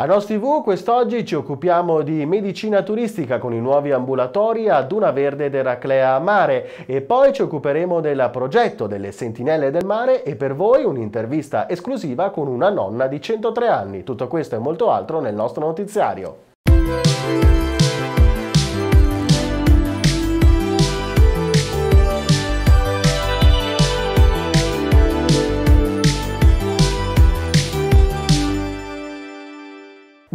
A Nos TV quest'oggi ci occupiamo di medicina turistica con i nuovi ambulatori a Duna Verde ed Eraclea Mare e poi ci occuperemo del progetto delle Sentinelle del Mare e per voi un'intervista esclusiva con una nonna di 103 anni. Tutto questo e molto altro nel nostro notiziario.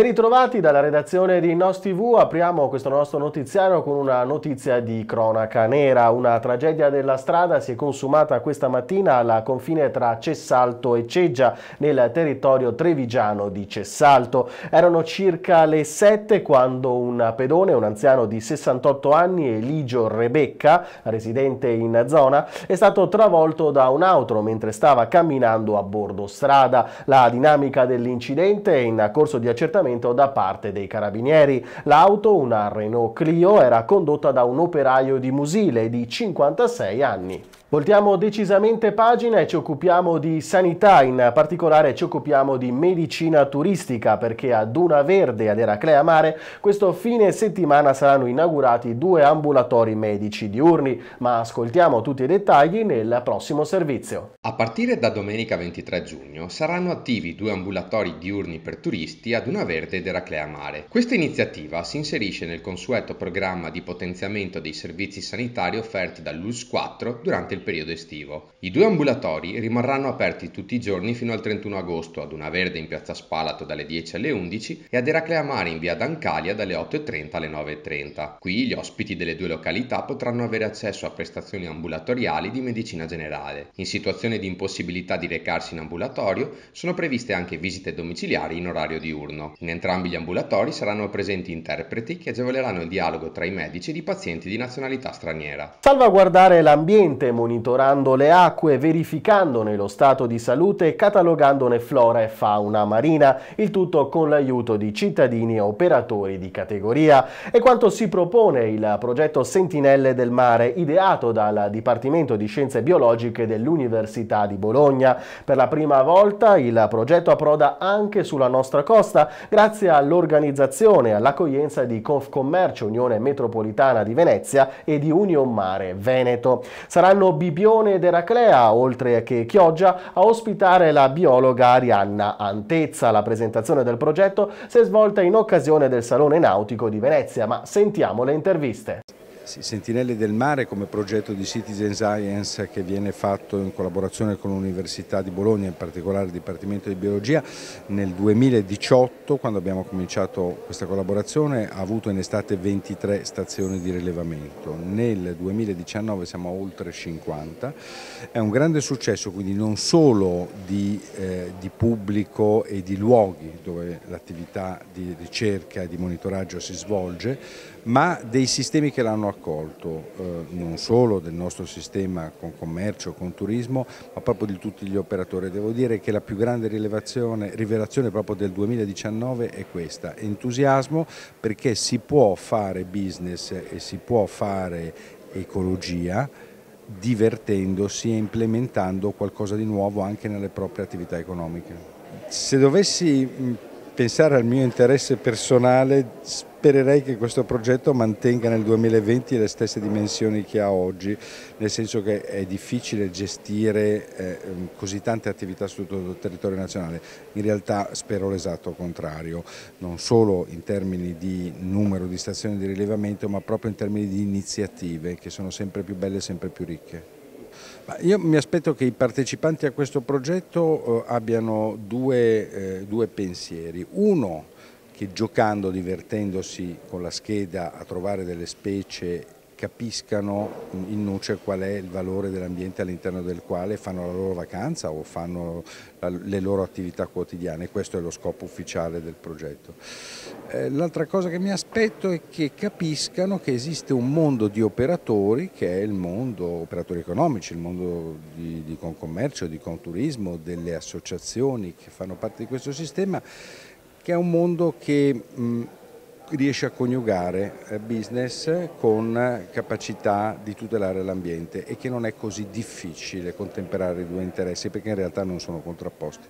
Ben ritrovati dalla redazione di Nos TV, apriamo questo nostro notiziario con una notizia di cronaca nera. Una tragedia della strada si è consumata questa mattina alla confine tra Cessalto e Ceggia nel territorio trevigiano di Cessalto. Erano circa le 7 quando un pedone, un anziano di 68 anni, Eligio Rebecca, residente in zona, è stato travolto da un'auto mentre stava camminando a bordo strada. La dinamica dell'incidente è in corso di accertamento accertamento da parte dei carabinieri. L'auto, una Renault Clio, era condotta da un operaio di Musile di 56 anni. Voltiamo decisamente pagina e ci occupiamo di sanità, in particolare ci occupiamo di medicina turistica perché a Duna Verde e ad Eraclea Mare questo fine settimana saranno inaugurati due ambulatori medici diurni, ma ascoltiamo tutti i dettagli nel prossimo servizio. A partire da domenica 23 giugno saranno attivi due ambulatori diurni per turisti a Duna Verde Verde d'Eraclea Mare. Questa iniziativa si inserisce nel consueto programma di potenziamento dei servizi sanitari offerti dall'ULS 4 durante il periodo estivo. I due ambulatori rimarranno aperti tutti i giorni fino al 31 agosto ad Una Verde in piazza Spalato dalle 10 alle 11 e ad Eraclea Mare in via D'Ancalia dalle 8.30 alle 9.30. Qui gli ospiti delle due località potranno avere accesso a prestazioni ambulatoriali di medicina generale. In situazione di impossibilità di recarsi in ambulatorio sono previste anche visite domiciliari in orario diurno. In entrambi gli ambulatori saranno presenti interpreti che agevoleranno il dialogo tra i medici e i pazienti di nazionalità straniera. Salvaguardare l'ambiente monitorando le acque, verificandone lo stato di salute e catalogandone flora e fauna marina, il tutto con l'aiuto di cittadini e operatori di categoria. È quanto si propone il progetto Sentinelle del Mare, ideato dal Dipartimento di Scienze Biologiche dell'Università di Bologna. Per la prima volta il progetto approda anche sulla nostra costa, grazie all'organizzazione e all'accoglienza di Confcommercio Unione Metropolitana di Venezia e di Union Mare Veneto. Saranno Bibione ed Eraclea, oltre che Chioggia, a ospitare la biologa Arianna Antezza. La presentazione del progetto si è svolta in occasione del Salone Nautico di Venezia, ma sentiamo le interviste. Sì, Sentinelle del Mare come progetto di Citizen Science che viene fatto in collaborazione con l'Università di Bologna, in particolare il Dipartimento di Biologia, nel 2018 quando abbiamo cominciato questa collaborazione ha avuto in estate 23 stazioni di rilevamento, nel 2019 siamo a oltre 50, è un grande successo quindi non solo di, eh, di pubblico e di luoghi dove l'attività di ricerca e di monitoraggio si svolge, ma dei sistemi che l'hanno accolto, eh, non solo del nostro sistema con commercio, con turismo, ma proprio di tutti gli operatori. Devo dire che la più grande rivelazione proprio del 2019 è questa, entusiasmo perché si può fare business e si può fare ecologia divertendosi e implementando qualcosa di nuovo anche nelle proprie attività economiche. Se dovessi pensare al mio interesse personale, spererei che questo progetto mantenga nel 2020 le stesse dimensioni che ha oggi, nel senso che è difficile gestire eh, mm, così tante attività su tutto il territorio nazionale. In realtà spero l'esatto contrario, non solo in termini di numero di stazioni di rilevamento, ma proprio in termini di iniziative che sono sempre più belle e sempre più ricche io mi aspetto che i partecipanti a questo progetto eh, abbiano due, eh, due pensieri. Uno, che giocando, divertendosi con la scheda a trovare delle specie capiscano in nuce qual è il valore dell'ambiente all'interno del quale fanno la loro vacanza o fanno le loro attività quotidiane, questo è lo scopo ufficiale del progetto. Eh, l'altra cosa che mi aspetto è che capiscano che esiste un mondo di operatori che è il mondo operatori economici, il mondo di, di concommercio, di conturismo, delle associazioni che fanno parte di questo sistema, che è un mondo che riesce a coniugare eh, business con capacità di tutelare l'ambiente e che non è così difficile contemperare i due interessi perché in realtà non sono contrapposti.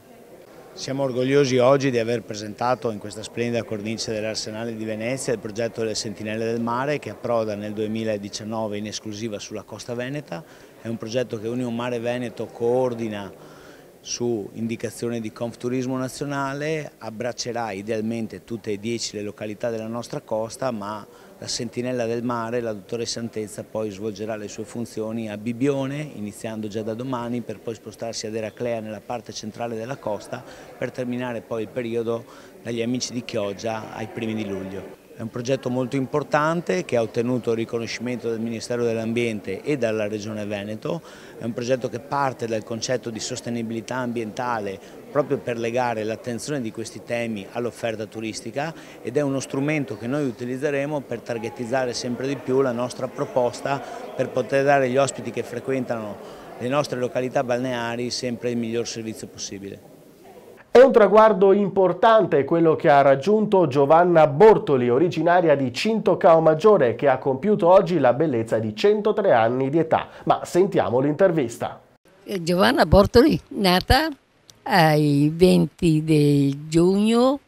Siamo orgogliosi oggi di aver presentato in questa splendida cornice dell'Arsenale di Venezia il progetto delle Sentinelle del Mare che approda nel 2019 in esclusiva sulla costa veneta. È un progetto che Unione Mare Veneto coordina su indicazione di Confuturismo Nazionale abbraccerà idealmente tutte e dieci le località della nostra costa ma la sentinella del mare, la dottoressa Antezza, poi svolgerà le sue funzioni a Bibione iniziando già da domani per poi spostarsi ad Eraclea nella parte centrale della costa per terminare poi il periodo dagli amici di Chioggia ai primi di luglio. È un progetto molto importante che ha ottenuto il riconoscimento del Ministero dell'Ambiente e dalla Regione Veneto, è un progetto che parte dal concetto di sostenibilità ambientale proprio per legare l'attenzione di questi temi all'offerta turistica ed è uno strumento che noi utilizzeremo per targetizzare sempre di più la nostra proposta per poter dare agli ospiti che frequentano le nostre località balneari sempre il miglior servizio possibile. È un traguardo importante quello che ha raggiunto Giovanna Bortoli, originaria di Cintocao Maggiore, che ha compiuto oggi la bellezza di 103 anni di età. Ma sentiamo l'intervista. Eh, Giovanna Bortoli, nata ai 20 di giugno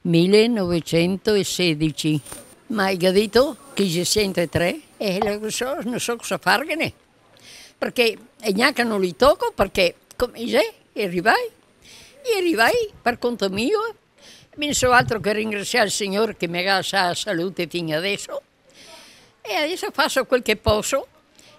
1916. Ma hai detto che ci sente tre? E eh, non so, non so cosa farne. Perché eh, neanche non li tocco perché come sei, arrivai. E arribei, per conta mio, min so altro che ringraziare il Signore che me ha la salute fino adesso. E adesso faço quel che posso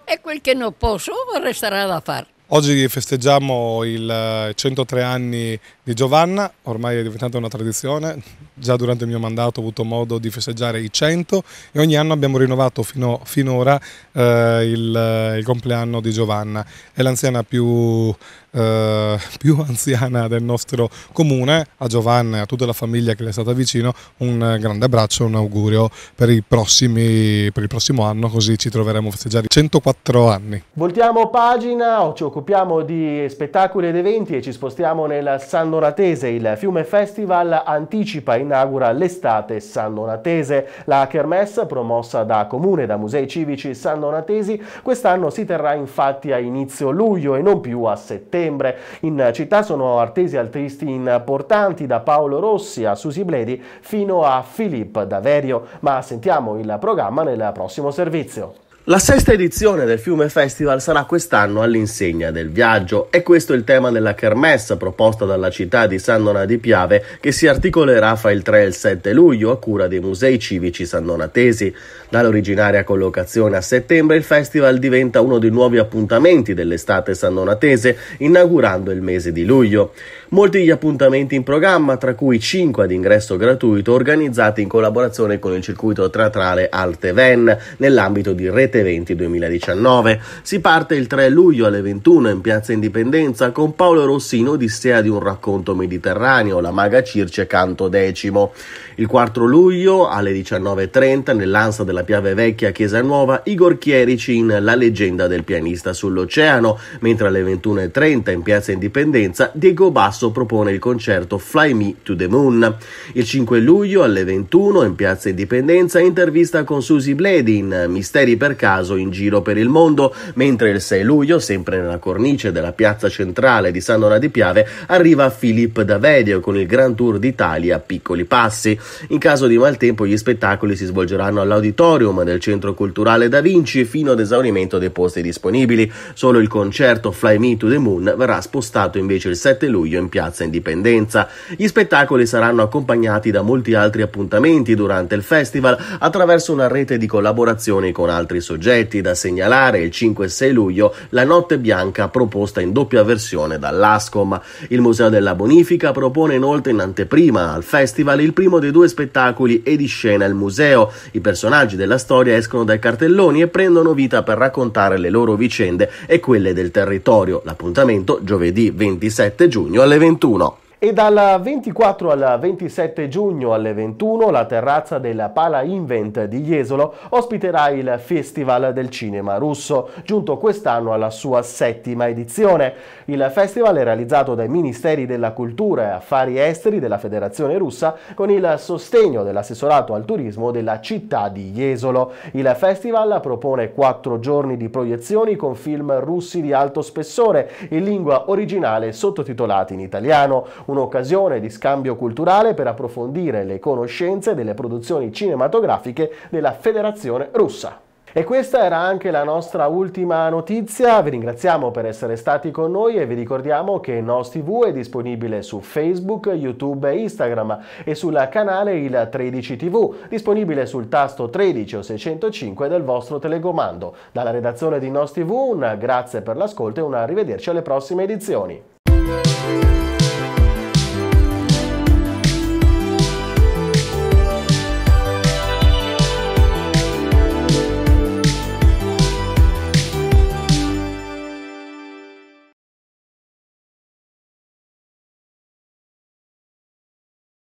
e quel che non posso restar da far. Oggi festeggiamo i 103 eh, anni di Giovanna, ormai è diventata una tradizione, già durante il mio mandato ho avuto modo di festeggiare i 100 e ogni anno abbiamo rinnovato fino, finora eh, il, eh, il, compleanno di Giovanna. È l'anziana più, eh, più, anziana del nostro comune, a Giovanna e a tutta la famiglia che le è stata vicino un grande abbraccio, e un augurio per, prossimi, per il prossimo anno così ci troveremo a festeggiare i 104 anni. Voltiamo pagina, ho occupiamo di spettacoli ed eventi e ci spostiamo nel San Donatese. Il Fiume Festival anticipa e inaugura l'estate San Donatese. La Kermesse, promossa da Comune e da Musei Civici San Donatesi, quest'anno si terrà infatti a inizio luglio e non più a settembre. In città sono artesi artisti importanti da Paolo Rossi a Susi Bledi fino a Filippo Daverio, ma sentiamo il programma nel prossimo servizio. La sesta edizione del Fiume Festival sarà quest'anno all'insegna del viaggio e questo è il tema della kermessa proposta dalla città di San Dona di Piave che si articolerà fra il 3 e il 7 luglio a cura dei musei civici sandonatesi. Dall'originaria collocazione a settembre il festival diventa uno dei nuovi appuntamenti dell'estate sandonatese inaugurando il mese di luglio. Molti gli appuntamenti in programma tra cui 5 ad ingresso gratuito organizzati in collaborazione con il circuito teatrale Alteven nell'ambito di Rete 2019. Si parte il 3 luglio alle 21 in Piazza Indipendenza con Paolo Rossino Odissea di un racconto mediterraneo, La maga Circe canto decimo. Il 4 luglio alle 19.30 nell'Ansa della Piave Vecchia Chiesa Nuova Igor Chierici in La leggenda del pianista sull'oceano, mentre alle 21.30 in Piazza Indipendenza Diego Basso propone il concerto Fly Me to the Moon. Il 5 luglio alle 21 in Piazza Indipendenza intervista con Susi Bledin, Misteri per Casa caso in giro per il mondo, mentre il 6 luglio, sempre nella cornice della piazza centrale di Sannora di Piave, arriva Filippo Davedio con il Grand Tour d'Italia Piccoli Passi. In caso di maltempo gli spettacoli si svolgeranno all'auditorium del Centro Culturale Da Vinci fino ad esaurimento dei posti disponibili. Solo il concerto Fly Me to the Moon verrà spostato invece il 7 luglio in Piazza Indipendenza. Gli spettacoli saranno accompagnati da molti altri appuntamenti durante il festival attraverso una rete di collaborazioni con altri soggetti soggetti da segnalare il 5 e 6 luglio la Notte Bianca proposta in doppia versione dall'ASCOM. Il Museo della Bonifica propone inoltre in anteprima al festival il primo dei due spettacoli e di scena il museo. I personaggi della storia escono dai cartelloni e prendono vita per raccontare le loro vicende e quelle del territorio. L'appuntamento giovedì 27 giugno alle 21. E dal 24 al 27 giugno alle 21 la terrazza della Pala Invent di Jesolo ospiterà il Festival del Cinema Russo, giunto quest'anno alla sua settima edizione. Il festival è realizzato dai Ministeri della Cultura e Affari Esteri della Federazione Russa con il sostegno dell'assessorato al turismo della città di Jesolo. Il festival propone quattro giorni di proiezioni con film russi di alto spessore in lingua originale sottotitolati in italiano un'occasione di scambio culturale per approfondire le conoscenze delle produzioni cinematografiche della Federazione russa. E questa era anche la nostra ultima notizia, vi ringraziamo per essere stati con noi e vi ricordiamo che Nos TV è disponibile su Facebook, YouTube e Instagram e sul canale Il 13 TV, disponibile sul tasto 13 o 605 del vostro telecomando. Dalla redazione di Nos TV un grazie per l'ascolto e un arrivederci alle prossime edizioni.